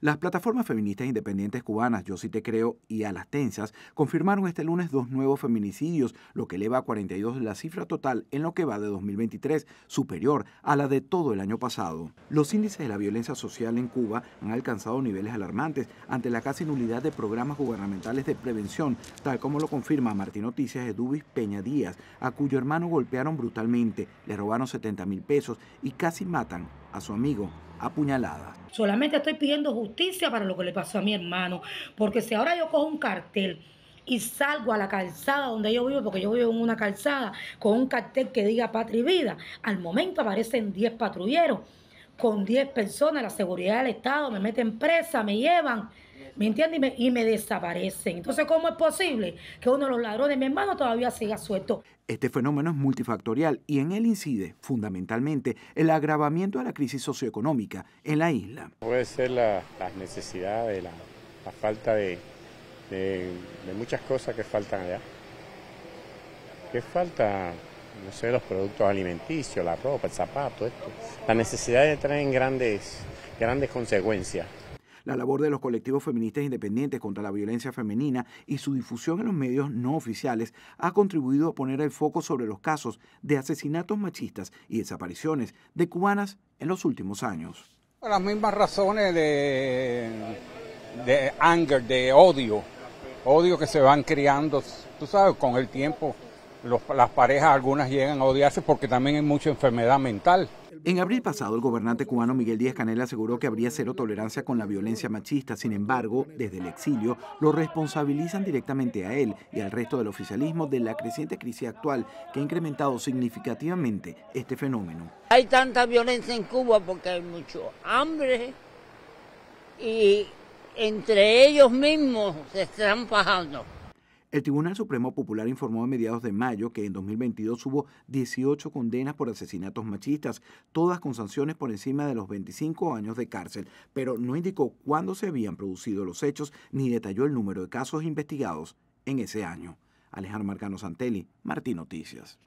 Las plataformas feministas independientes cubanas Yo sí te creo y A tensas confirmaron este lunes dos nuevos feminicidios, lo que eleva a 42 la cifra total en lo que va de 2023, superior a la de todo el año pasado. Los índices de la violencia social en Cuba han alcanzado niveles alarmantes ante la casi nulidad de programas gubernamentales de prevención, tal como lo confirma Martín Noticias de Dubis Peña Díaz, a cuyo hermano golpearon brutalmente, le robaron 70 mil pesos y casi matan a su amigo apuñalada. Solamente estoy pidiendo justicia para lo que le pasó a mi hermano, porque si ahora yo cojo un cartel y salgo a la calzada donde yo vivo, porque yo vivo en una calzada, con un cartel que diga patria y vida, al momento aparecen 10 patrulleros con 10 personas, la seguridad del Estado, me meten presa, me llevan. ¿Me entiendes? Y me, desaparecen. Entonces, ¿cómo es posible que uno de los ladrones, mi hermano, todavía siga suelto? Este fenómeno es multifactorial y en él incide fundamentalmente el agravamiento de la crisis socioeconómica en la isla. Puede ser la, las necesidades, la, falta de, muchas cosas que faltan allá. Que falta, no sé, los productos alimenticios, la ropa, el zapato, esto. necesidad de traen grandes, grandes consecuencias. La labor de los colectivos feministas independientes contra la violencia femenina y su difusión en los medios no oficiales ha contribuido a poner el foco sobre los casos de asesinatos machistas y desapariciones de cubanas en los últimos años. Por las mismas razones de, de anger, de odio, odio que se van creando, tú sabes, con el tiempo las parejas, algunas llegan a odiarse porque también hay mucha enfermedad mental. En abril pasado, el gobernante cubano Miguel Díaz Canel aseguró que habría cero tolerancia con la violencia machista. Sin embargo, desde el exilio lo responsabilizan directamente a él y al resto del oficialismo de la creciente crisis actual que ha incrementado significativamente este fenómeno. Hay tanta violencia en Cuba porque hay mucho hambre y entre ellos mismos se están bajando. El Tribunal Supremo Popular informó a mediados de mayo que en 2022 hubo 18 condenas por asesinatos machistas, todas con sanciones por encima de los 25 años de cárcel, pero no indicó cuándo se habían producido los hechos ni detalló el número de casos investigados en ese año. Alejandro Marcano Santelli, Martín Noticias.